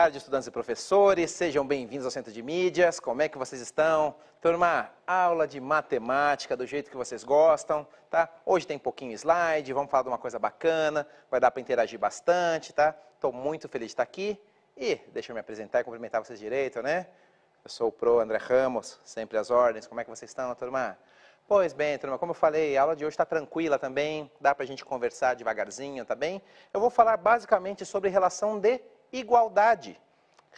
tarde, estudantes e professores. Sejam bem-vindos ao Centro de Mídias. Como é que vocês estão? Turma, aula de matemática do jeito que vocês gostam, tá? Hoje tem pouquinho slide, vamos falar de uma coisa bacana, vai dar para interagir bastante, tá? Estou muito feliz de estar aqui e deixa eu me apresentar e cumprimentar vocês direito, né? Eu sou o Pro André Ramos, sempre às ordens. Como é que vocês estão, turma? Pois bem, turma, como eu falei, a aula de hoje está tranquila também, dá para a gente conversar devagarzinho, tá bem? Eu vou falar basicamente sobre relação de igualdade.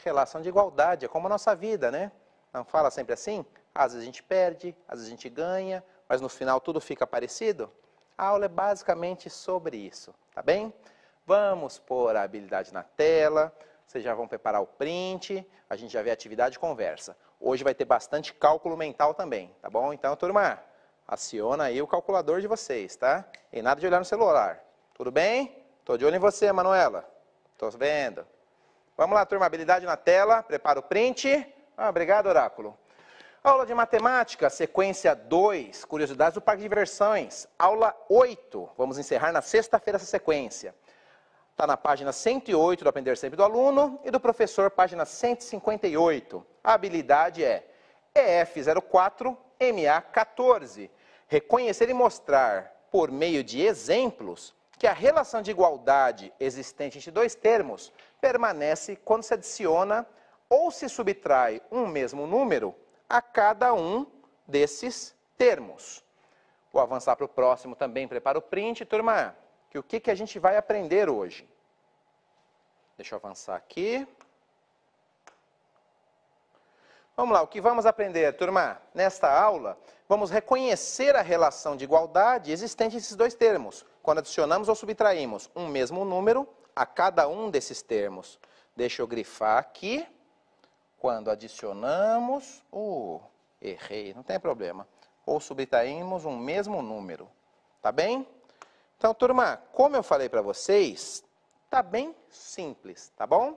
Relação de igualdade, é como a nossa vida, né? Não fala sempre assim? Às vezes a gente perde, às vezes a gente ganha, mas no final tudo fica parecido? A aula é basicamente sobre isso, tá bem? Vamos pôr a habilidade na tela, vocês já vão preparar o print, a gente já vê a atividade conversa. Hoje vai ter bastante cálculo mental também, tá bom? Então, turma, aciona aí o calculador de vocês, tá? E nada de olhar no celular. Tudo bem? Tô de olho em você, Manuela. Tô vendo. Vamos lá, turma, habilidade na tela, prepara o print. Ah, obrigado, Oráculo. Aula de matemática, sequência 2, curiosidades do parque de diversões. Aula 8, vamos encerrar na sexta-feira essa sequência. Está na página 108 do Aprender Sempre do Aluno e do professor, página 158. A habilidade é EF04MA14. Reconhecer e mostrar, por meio de exemplos, que a relação de igualdade existente entre dois termos permanece quando se adiciona ou se subtrai um mesmo número a cada um desses termos. Vou avançar para o próximo também, prepara o print, turma, que o que, que a gente vai aprender hoje? Deixa eu avançar aqui. Vamos lá, o que vamos aprender, turma? Nesta aula, vamos reconhecer a relação de igualdade existente esses dois termos, quando adicionamos ou subtraímos um mesmo número a cada um desses termos. Deixa eu grifar aqui. Quando adicionamos, uh, errei, não tem problema. Ou subtraímos um mesmo número, tá bem? Então, turma, como eu falei para vocês, tá bem simples, tá bom?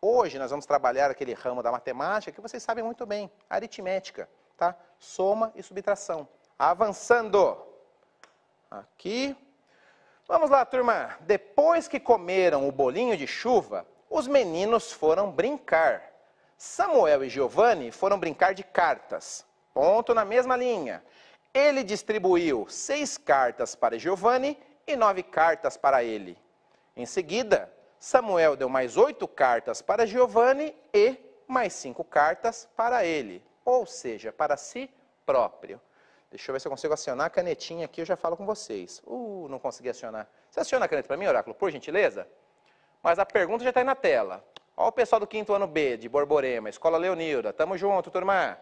Hoje nós vamos trabalhar aquele ramo da matemática que vocês sabem muito bem, aritmética, tá? Soma e subtração. Avançando. Aqui. Vamos lá, turma. Depois que comeram o bolinho de chuva, os meninos foram brincar. Samuel e Giovanni foram brincar de cartas. Ponto na mesma linha. Ele distribuiu seis cartas para Giovanni e nove cartas para ele. Em seguida, Samuel deu mais oito cartas para Giovanni e mais cinco cartas para ele, ou seja, para si próprio. Deixa eu ver se eu consigo acionar a canetinha aqui, eu já falo com vocês. Uh, não consegui acionar. Você aciona a caneta para mim, Oráculo, por gentileza? Mas a pergunta já está aí na tela. Olha o pessoal do quinto ano B, de Borborema, Escola Leonilda. Tamo junto, turma.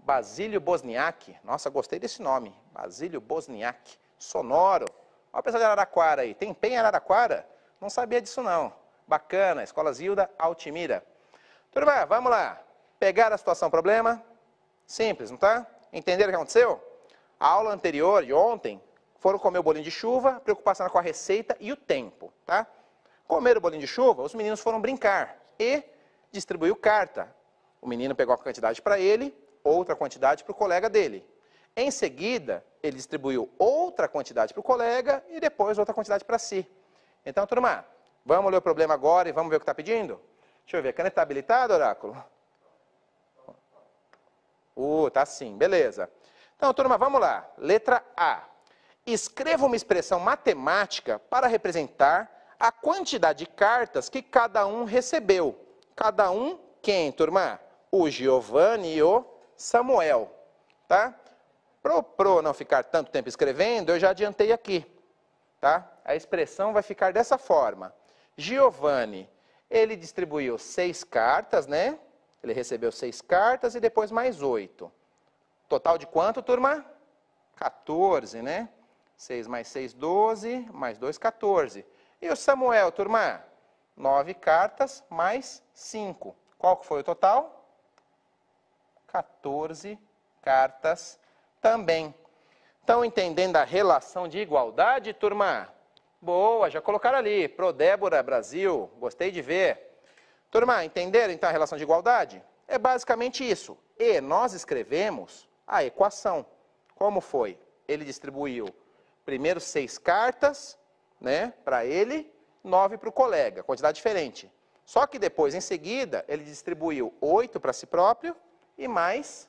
Basílio Bosniak. Nossa, gostei desse nome. Basílio Bosniak. Sonoro. Olha o pessoal de Araraquara aí. Tem PEN Araraquara? Não sabia disso não. Bacana, Escola Zilda Altimira. Turma, vamos lá. Pegar a situação problema? Simples, não tá? Entenderam o que aconteceu? A aula anterior e ontem foram comer o bolinho de chuva, preocupação com a receita e o tempo, tá? Comer o bolinho de chuva, os meninos foram brincar e distribuiu carta. O menino pegou a quantidade para ele, outra quantidade para o colega dele. Em seguida, ele distribuiu outra quantidade para o colega e depois outra quantidade para si. Então, turma, vamos ler o problema agora e vamos ver o que está pedindo? Deixa eu ver, a caneta está habilitada, oráculo? Uh, tá sim, beleza. Então, turma, vamos lá. Letra A. Escreva uma expressão matemática para representar a quantidade de cartas que cada um recebeu. Cada um quem, turma? O Giovanni e o Samuel, tá? Pro, pro não ficar tanto tempo escrevendo, eu já adiantei aqui, tá? a expressão vai ficar dessa forma. Giovanni, ele distribuiu seis cartas, né? Ele recebeu seis cartas e depois mais oito. Total de quanto, turma? 14, né? 6 mais 6, 12, mais 2, 14. E o Samuel, turma? 9 cartas mais 5. Qual que foi o total? 14 cartas também. Estão entendendo a relação de igualdade, turma? Boa, já colocaram ali. Pro Débora Brasil, gostei de ver. Turma, entenderam então a relação de igualdade? É basicamente isso. E nós escrevemos a equação. Como foi? Ele distribuiu primeiro seis cartas, né, para ele, nove para o colega, quantidade diferente. Só que depois, em seguida, ele distribuiu oito para si próprio e mais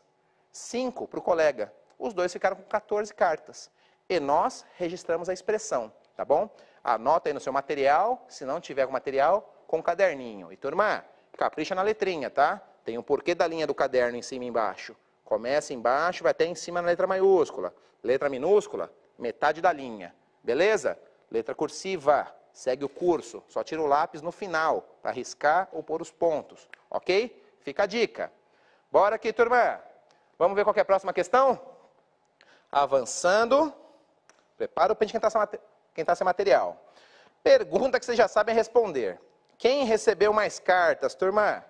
cinco para o colega. Os dois ficaram com 14 cartas. E nós registramos a expressão tá bom? Anota aí no seu material, se não tiver com material, com o caderninho. E turma, capricha na letrinha, tá? Tem o um porquê da linha do caderno em cima e embaixo. Começa embaixo, vai até em cima na letra maiúscula. Letra minúscula, metade da linha. Beleza? Letra cursiva, segue o curso. Só tira o lápis no final, para riscar ou pôr os pontos. Ok? Fica a dica. Bora aqui, turma. Vamos ver qual é a próxima questão? Avançando. Prepara o pente de esquentar essa matéria. Quem está sem material. Pergunta que vocês já sabem responder. Quem recebeu mais cartas, turma?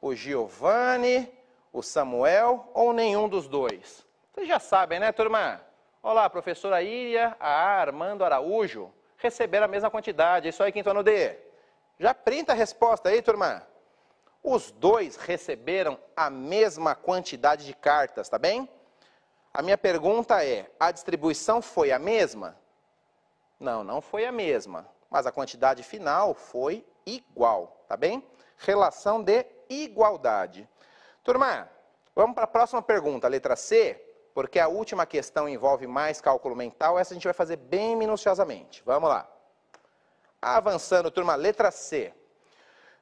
O Giovanni, o Samuel ou nenhum dos dois? Vocês já sabem, né, turma? Olá, professora Iria, a Armando Araújo receberam a mesma quantidade. É Isso aí, quinto ano D. Já printa a resposta aí, turma. Os dois receberam a mesma quantidade de cartas, tá bem? A minha pergunta é: a distribuição foi a mesma? Não, não foi a mesma, mas a quantidade final foi igual, tá bem? Relação de igualdade. Turma, vamos para a próxima pergunta, letra C, porque a última questão envolve mais cálculo mental, essa a gente vai fazer bem minuciosamente. Vamos lá. Avançando, turma, letra C.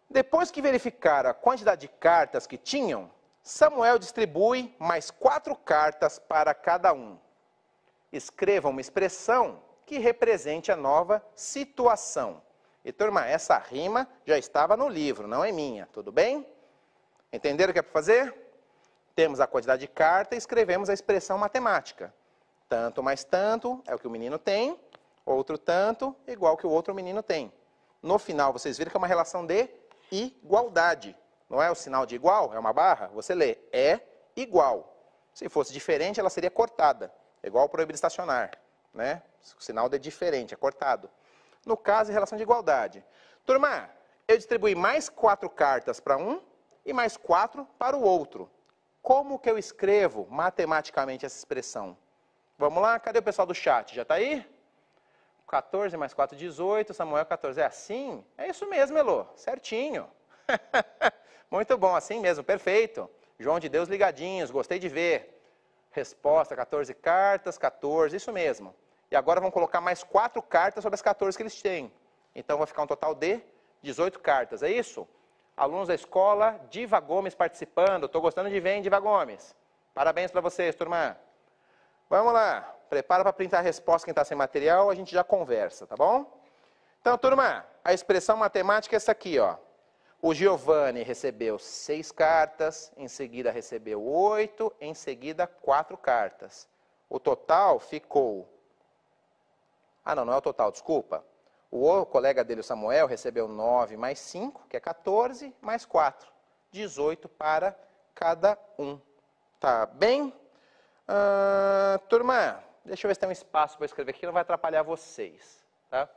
Depois que verificaram a quantidade de cartas que tinham, Samuel distribui mais quatro cartas para cada um. Escreva uma expressão que represente a nova situação. E turma, essa rima já estava no livro, não é minha, tudo bem? Entenderam o que é para fazer? Temos a quantidade de carta e escrevemos a expressão matemática. Tanto mais tanto é o que o menino tem, outro tanto igual que o outro menino tem. No final, vocês viram que é uma relação de igualdade. Não é o sinal de igual, é uma barra? Você lê, é igual. Se fosse diferente, ela seria cortada. É igual proibir estacionar né? O sinal é diferente, é cortado. No caso, em relação de igualdade. Turma, eu distribuí mais quatro cartas para um e mais quatro para o outro. Como que eu escrevo matematicamente essa expressão? Vamos lá, cadê o pessoal do chat? Já está aí? 14 mais 4, 18. Samuel, 14. É assim? É isso mesmo, Elô. Certinho. Muito bom, assim mesmo, perfeito. João de Deus ligadinhos, gostei de ver. Resposta, 14 cartas, 14, isso mesmo. E agora vão colocar mais quatro cartas sobre as 14 que eles têm. Então vai ficar um total de 18 cartas, é isso? Alunos da escola, Diva Gomes participando. Estou gostando de ver, hein, Diva Gomes. Parabéns para vocês, turma. Vamos lá. Prepara para printar a resposta quem está sem material, a gente já conversa, tá bom? Então, turma, a expressão matemática é essa aqui, ó. O Giovanni recebeu seis cartas, em seguida recebeu oito, em seguida quatro cartas. O total ficou ah, não, não é o total, desculpa. O colega dele, o Samuel, recebeu 9 mais 5, que é 14, mais 4. 18 para cada um. Tá bem? Ah, turma, deixa eu ver se tem um espaço para escrever aqui, não vai atrapalhar vocês. Tá?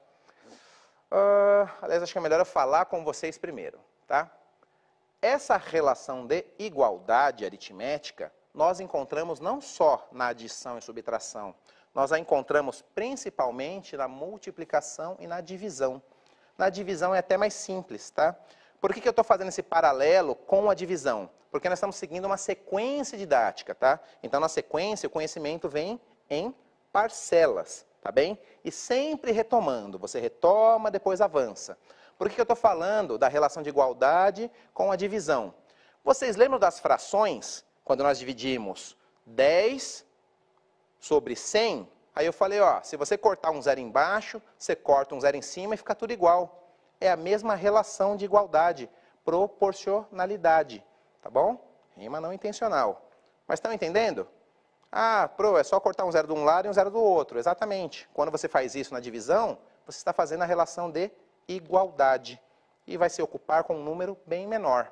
Ah, aliás, acho que é melhor eu falar com vocês primeiro. Tá? Essa relação de igualdade aritmética nós encontramos não só na adição e subtração, nós a encontramos principalmente na multiplicação e na divisão. Na divisão é até mais simples, tá? Por que, que eu estou fazendo esse paralelo com a divisão? Porque nós estamos seguindo uma sequência didática, tá? Então, na sequência, o conhecimento vem em parcelas, tá bem? E sempre retomando. Você retoma, depois avança. Por que, que eu estou falando da relação de igualdade com a divisão? Vocês lembram das frações? Quando nós dividimos 10 sobre 100, aí eu falei, ó, se você cortar um zero embaixo, você corta um zero em cima e fica tudo igual. É a mesma relação de igualdade, proporcionalidade, tá bom? Rima não intencional. Mas estão entendendo? Ah, pro, é só cortar um zero de um lado e um zero do outro. Exatamente. Quando você faz isso na divisão, você está fazendo a relação de igualdade. E vai se ocupar com um número bem menor.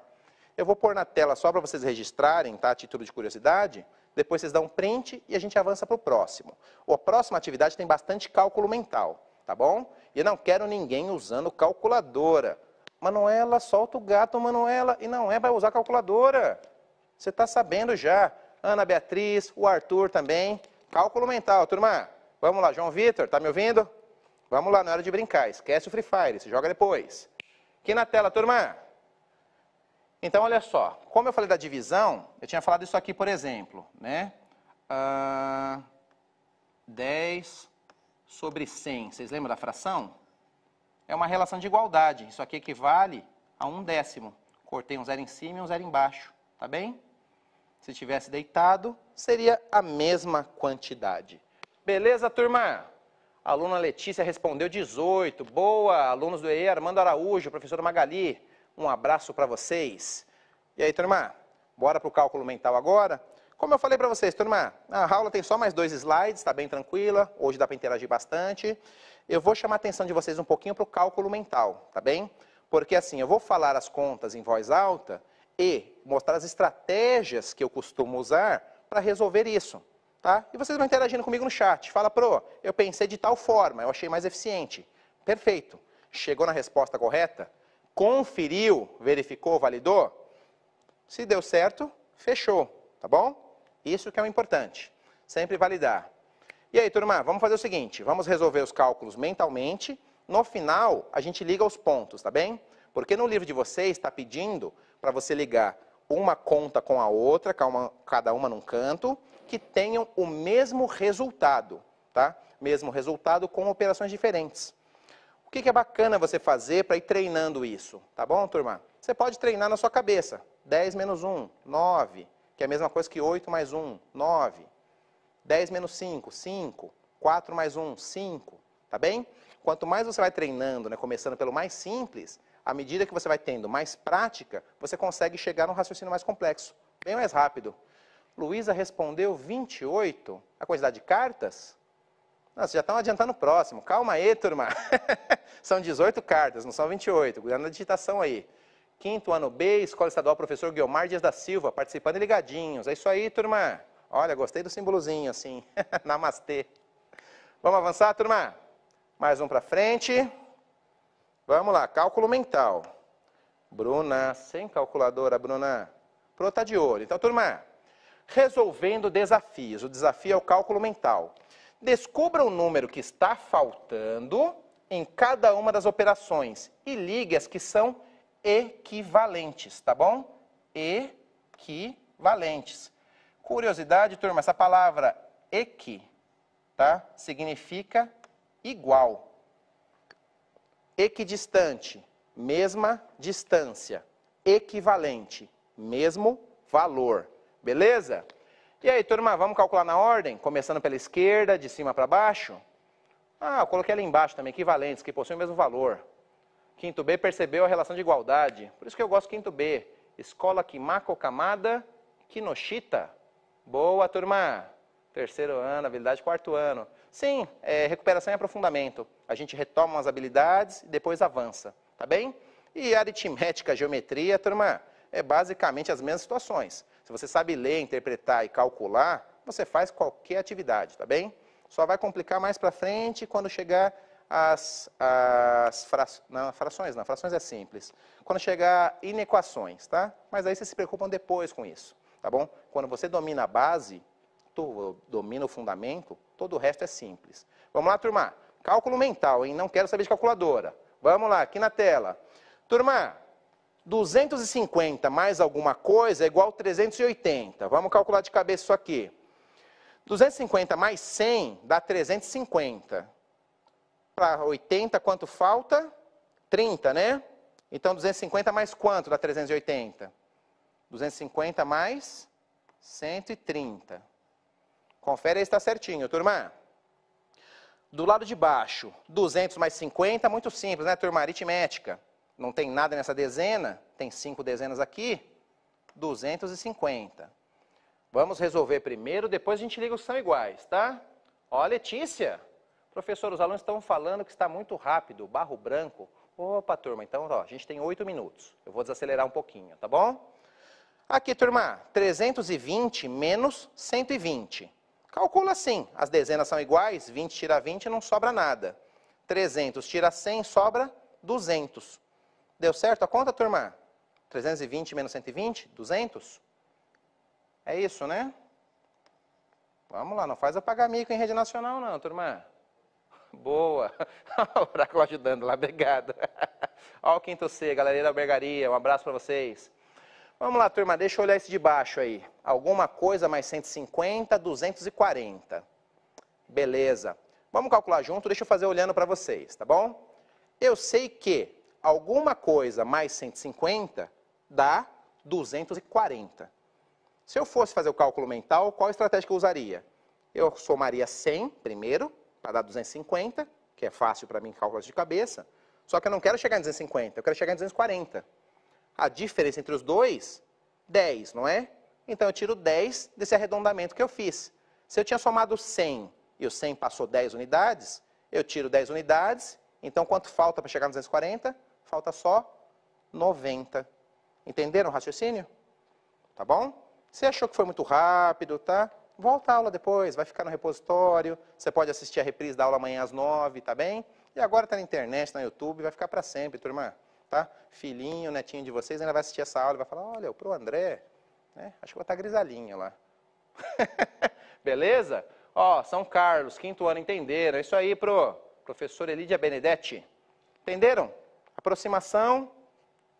Eu vou pôr na tela só para vocês registrarem, tá? A título de curiosidade depois vocês dão um print e a gente avança para o próximo. A próxima atividade tem bastante cálculo mental, tá bom? E não quero ninguém usando calculadora. Manuela, solta o gato, Manuela. E não é, para usar calculadora. Você está sabendo já. Ana Beatriz, o Arthur também. Cálculo mental, turma. Vamos lá, João Vitor, tá me ouvindo? Vamos lá, na hora de brincar. Esquece o Free Fire, se joga depois. Aqui na tela, turma. Então, olha só, como eu falei da divisão, eu tinha falado isso aqui, por exemplo, né? Ah, 10 sobre 100, vocês lembram da fração? É uma relação de igualdade, isso aqui equivale a um décimo. Cortei um zero em cima e um zero embaixo, tá bem? Se tivesse deitado, seria a mesma quantidade. Beleza, turma? A aluna Letícia respondeu 18. Boa! Alunos do EE, Armando Araújo, professor Magali. Um abraço para vocês. E aí, turma, bora para o cálculo mental agora? Como eu falei para vocês, turma, a aula tem só mais dois slides, está bem tranquila, hoje dá para interagir bastante. Eu vou chamar a atenção de vocês um pouquinho para o cálculo mental, tá bem? Porque assim, eu vou falar as contas em voz alta e mostrar as estratégias que eu costumo usar para resolver isso, tá? E vocês vão interagindo comigo no chat. Fala, pro, eu pensei de tal forma, eu achei mais eficiente. Perfeito. Chegou na resposta correta? conferiu, verificou, validou, se deu certo, fechou, tá bom? Isso que é o importante, sempre validar. E aí, turma, vamos fazer o seguinte, vamos resolver os cálculos mentalmente, no final a gente liga os pontos, tá bem? Porque no livro de vocês está pedindo para você ligar uma conta com a outra, cada uma num canto, que tenham o mesmo resultado, tá? Mesmo resultado com operações diferentes que, que é bacana você fazer para ir treinando isso? Tá bom, turma? Você pode treinar na sua cabeça. 10 menos 1, 9, que é a mesma coisa que 8 mais 1, 9. 10 menos 5, 5. 4 mais 1, 5. Tá bem? Quanto mais você vai treinando, né, começando pelo mais simples, à medida que você vai tendo mais prática, você consegue chegar num raciocínio mais complexo, bem mais rápido. Luísa respondeu 28, a quantidade de cartas? Nossa, já estão adiantando o próximo. Calma aí, turma. são 18 cartas, não são 28. Cuidado na digitação aí. Quinto ano B, Escola Estadual Professor Guiomar Dias da Silva, participando ligadinhos. É isso aí, turma. Olha, gostei do símbolozinho assim. Namastê. Vamos avançar, turma? Mais um para frente. Vamos lá, cálculo mental. Bruna, sem calculadora, Bruna. Pro tá de olho. Então, turma, resolvendo desafios. O desafio é o cálculo mental. Descubra o número que está faltando em cada uma das operações e ligue as que são equivalentes, tá bom? Equivalentes. Curiosidade, turma, essa palavra equi, tá? Significa igual. Equidistante, mesma distância. Equivalente, mesmo valor. Beleza? E aí, turma, vamos calcular na ordem? Começando pela esquerda, de cima para baixo? Ah, eu coloquei ali embaixo também, equivalentes, que possuem o mesmo valor. Quinto B percebeu a relação de igualdade. Por isso que eu gosto do quinto B. Escola Kimako Kamada Kinoshita. Boa, turma! Terceiro ano, habilidade quarto ano. Sim, é, recuperação e aprofundamento. A gente retoma as habilidades e depois avança, tá bem? E aritmética, geometria, turma, é basicamente as mesmas situações. Se você sabe ler, interpretar e calcular, você faz qualquer atividade, tá bem? Só vai complicar mais para frente quando chegar as, as fra... não, frações, não, frações é simples. Quando chegar inequações, tá? Mas aí vocês se preocupam depois com isso, tá bom? Quando você domina a base, tu domina o fundamento, todo o resto é simples. Vamos lá, turma. Cálculo mental, hein? Não quero saber de calculadora. Vamos lá, aqui na tela. Turma, 250 mais alguma coisa é igual a 380. Vamos calcular de cabeça isso aqui. 250 mais 100 dá 350. Para 80, quanto falta? 30, né? Então, 250 mais quanto dá 380? 250 mais 130. Confere aí se está certinho, turma. Do lado de baixo, 200 mais 50, muito simples, né, turma? Aritmética não tem nada nessa dezena, tem cinco dezenas aqui, 250. Vamos resolver primeiro, depois a gente liga os são iguais, tá? Ó, Letícia, professor, os alunos estão falando que está muito rápido, barro branco. Opa, turma, então ó, a gente tem oito minutos. Eu vou desacelerar um pouquinho, tá bom? Aqui, turma, 320 menos 120. Calcula assim, as dezenas são iguais, 20 tira 20 não sobra nada. 300 tira 100, sobra 200. Deu certo a conta, turma? 320 menos 120? 200? É isso, né? Vamos lá, não faz apagar mico em rede nacional não, turma. Boa. o oráculo ajudando lá, obrigado. Olha o quinto C, galera da albergaria, um abraço para vocês. Vamos lá, turma, deixa eu olhar esse de baixo aí. Alguma coisa mais 150, 240. Beleza. Vamos calcular junto, deixa eu fazer olhando para vocês, tá bom? Eu sei que alguma coisa mais 150 dá 240. Se eu fosse fazer o cálculo mental, qual estratégia que eu usaria? Eu somaria 100 primeiro, para dar 250, que é fácil para mim calcular de cabeça. Só que eu não quero chegar em 250, eu quero chegar em 240. A diferença entre os dois, 10, não é? Então eu tiro 10 desse arredondamento que eu fiz. Se eu tinha somado 100 e o 100 passou 10 unidades, eu tiro 10 unidades. Então quanto falta para chegar em 240? falta só 90. Entenderam o raciocínio? Tá bom? Você achou que foi muito rápido, tá? Volta à aula depois, vai ficar no repositório. Você pode assistir a reprise da aula amanhã às 9, tá bem? E agora está na internet, na YouTube, vai ficar para sempre, turma. Tá? Filhinho, netinho de vocês ainda vai assistir essa aula e vai falar: olha, o pro André, né? Acho que vou estar tá grisalhinho lá. Beleza? Ó, São Carlos, quinto ano, entenderam. É isso aí pro professor Elidia Benedetti. Entenderam? Aproximação,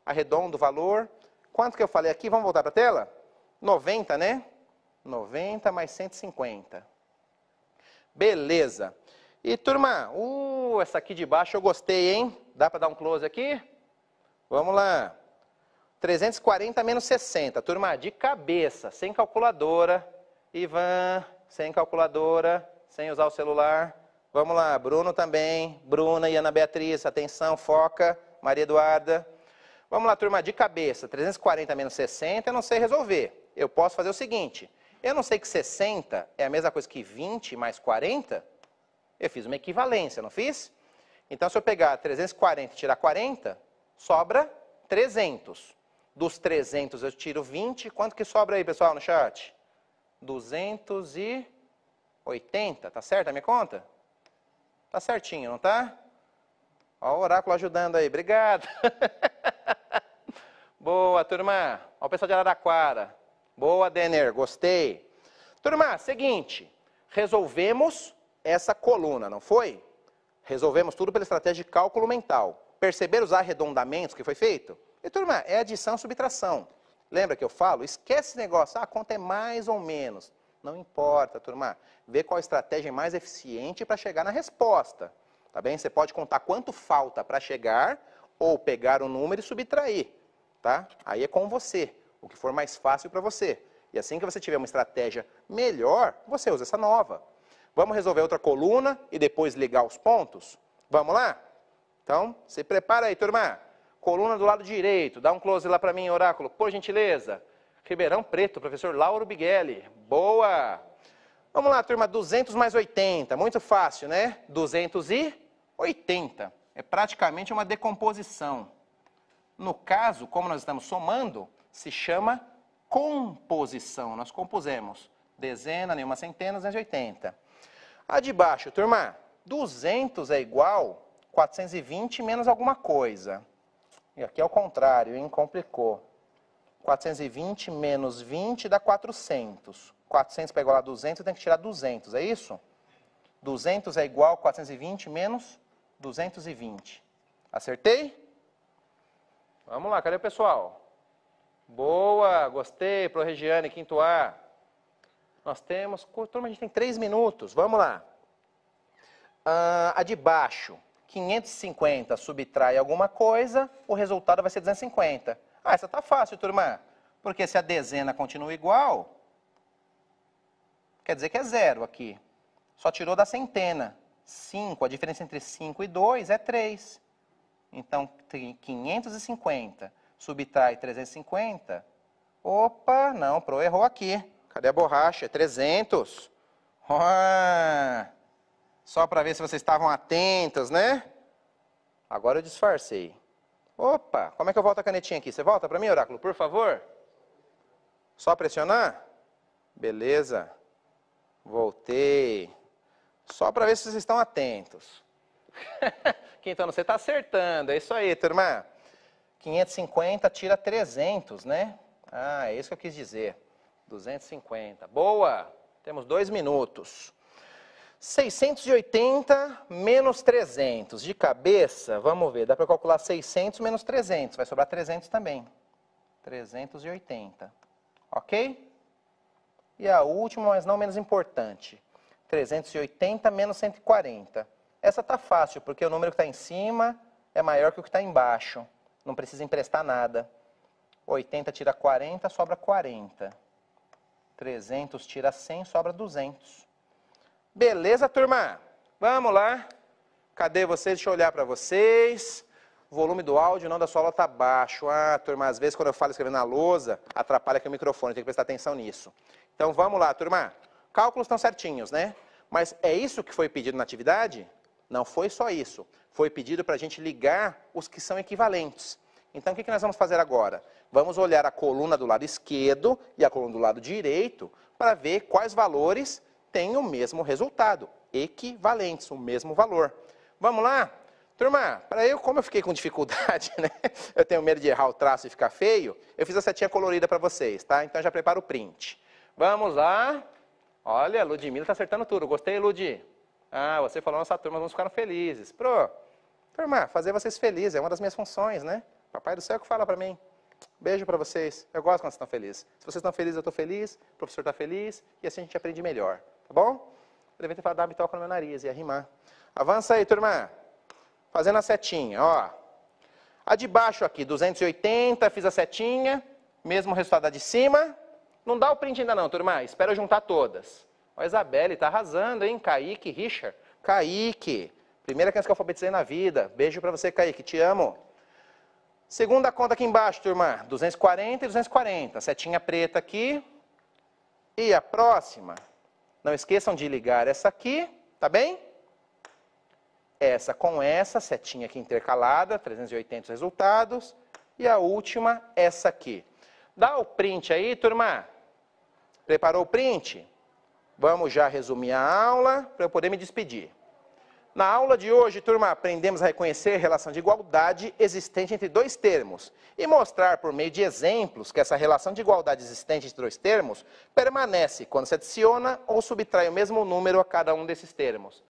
arredondo o valor. Quanto que eu falei aqui? Vamos voltar para a tela? 90, né? 90 mais 150. Beleza. E turma, uh, essa aqui de baixo eu gostei, hein? Dá para dar um close aqui? Vamos lá. 340 menos 60. Turma, de cabeça, sem calculadora. Ivan, sem calculadora, sem usar o celular. Vamos lá, Bruno também, Bruna e Ana Beatriz, atenção, foca. Maria Eduarda. Vamos lá, turma, de cabeça. 340 menos 60 eu não sei resolver. Eu posso fazer o seguinte. Eu não sei que 60 é a mesma coisa que 20 mais 40? Eu fiz uma equivalência, não fiz? Então, se eu pegar 340 e tirar 40, sobra 300. Dos 300 eu tiro 20. Quanto que sobra aí, pessoal, no chat? 280, tá certo a minha conta? Tá certinho, não tá? Ó o oráculo ajudando aí. Obrigado. Boa, turma. Ó o pessoal de Araraquara. Boa, Denner. Gostei. Turma, seguinte. Resolvemos essa coluna, não foi? Resolvemos tudo pela estratégia de cálculo mental. Perceberam os arredondamentos que foi feito? E turma, é adição subtração. Lembra que eu falo? Esquece esse negócio. Ah, a conta é mais ou menos. Não importa, turma. Vê qual a estratégia mais eficiente para chegar na resposta. Tá bem? Você pode contar quanto falta para chegar ou pegar o um número e subtrair, tá? Aí é com você, o que for mais fácil para você. E assim que você tiver uma estratégia melhor, você usa essa nova. Vamos resolver outra coluna e depois ligar os pontos? Vamos lá? Então, se prepara aí, turma. Coluna do lado direito, dá um close lá para mim, oráculo, por gentileza. Ribeirão Preto, professor Lauro Bighelli. Boa! Vamos lá, turma, 200 mais 80, muito fácil, né? 200 e... 80. É praticamente uma decomposição. No caso, como nós estamos somando, se chama composição. Nós compusemos dezena, nenhuma centena, 280. A de baixo, turma, 200 é igual 420 menos alguma coisa. E aqui é o contrário, hein? Complicou. 420 menos 20 dá 400. 400 para igualar a 200, tem que tirar 200, é isso? 200 é igual 420 menos 220. Acertei? Vamos lá, cadê o pessoal? Boa, gostei, regiane quinto A. Nós temos, turma, a gente tem três minutos, vamos lá. Ah, a de baixo, 550 subtrai alguma coisa, o resultado vai ser 250. Ah, essa tá fácil, turma, porque se a dezena continua igual, quer dizer que é zero aqui. Só tirou da centena. 5, a diferença entre 5 e 2 é 3. Então, 550 subtrai 350. Opa, não, Pro errou aqui. Cadê a borracha? É 300. Ah, só para ver se vocês estavam atentos, né? Agora eu disfarcei. Opa, como é que eu volto a canetinha aqui? Você volta para mim, oráculo, por favor? Só pressionar? Beleza. Voltei. Só para ver se vocês estão atentos. Quinto você está acertando. É isso aí, turma. 550 tira 300, né? Ah, é isso que eu quis dizer. 250. Boa! Temos dois minutos. 680 menos 300. De cabeça, vamos ver, dá para calcular 600 menos 300. Vai sobrar 300 também. 380. Ok? E a última, mas não menos importante. 380 menos 140. Essa está fácil, porque o número que está em cima é maior que o que está embaixo. Não precisa emprestar nada. 80 tira 40, sobra 40. 300 tira 100, sobra 200. Beleza, turma? Vamos lá. Cadê vocês? Deixa eu olhar para vocês. O volume do áudio não da sua aula está baixo. Ah, turma, às vezes quando eu falo escrevendo na lousa, atrapalha aqui o microfone. Tem que prestar atenção nisso. Então, vamos lá, turma. Cálculos estão certinhos, né? Mas é isso que foi pedido na atividade? Não foi só isso. Foi pedido para a gente ligar os que são equivalentes. Então, o que nós vamos fazer agora? Vamos olhar a coluna do lado esquerdo e a coluna do lado direito para ver quais valores têm o mesmo resultado, equivalentes, o mesmo valor. Vamos lá? Turma, para eu, como eu fiquei com dificuldade, né? Eu tenho medo de errar o traço e ficar feio, eu fiz a setinha colorida para vocês, tá? Então já prepara o print. Vamos lá. Olha, Ludmilla está acertando tudo. Gostei, Lud. Ah, você falou nossa turma, vamos ficar felizes. Pro, turma, fazer vocês felizes é uma das minhas funções, né? Papai do céu que fala para mim. Beijo para vocês. Eu gosto quando vocês estão felizes. Se vocês estão felizes, eu estou feliz. O professor está feliz. E assim a gente aprende melhor. Tá bom? Eu devia ter falado dar bitoca no meu nariz. e arrimar. Avança aí, turma. Fazendo a setinha, ó. A de baixo aqui, 280. Fiz a setinha. Mesmo resultado da de cima. Não dá o print ainda não, turma. Espera juntar todas. Ó, a Isabelle tá arrasando, hein? Kaique, Richard. Kaique. Primeira criança que eu alfabetizei na vida. Beijo para você, Kaique. Te amo. Segunda conta aqui embaixo, turma. 240 e 240. Setinha preta aqui. E a próxima. Não esqueçam de ligar essa aqui, tá bem? Essa com essa, setinha aqui intercalada, 380 resultados. E a última, essa aqui. Dá o print aí, turma. Preparou o print? Vamos já resumir a aula para eu poder me despedir. Na aula de hoje, turma, aprendemos a reconhecer a relação de igualdade existente entre dois termos e mostrar por meio de exemplos que essa relação de igualdade existente entre dois termos permanece quando se adiciona ou subtrai o mesmo número a cada um desses termos.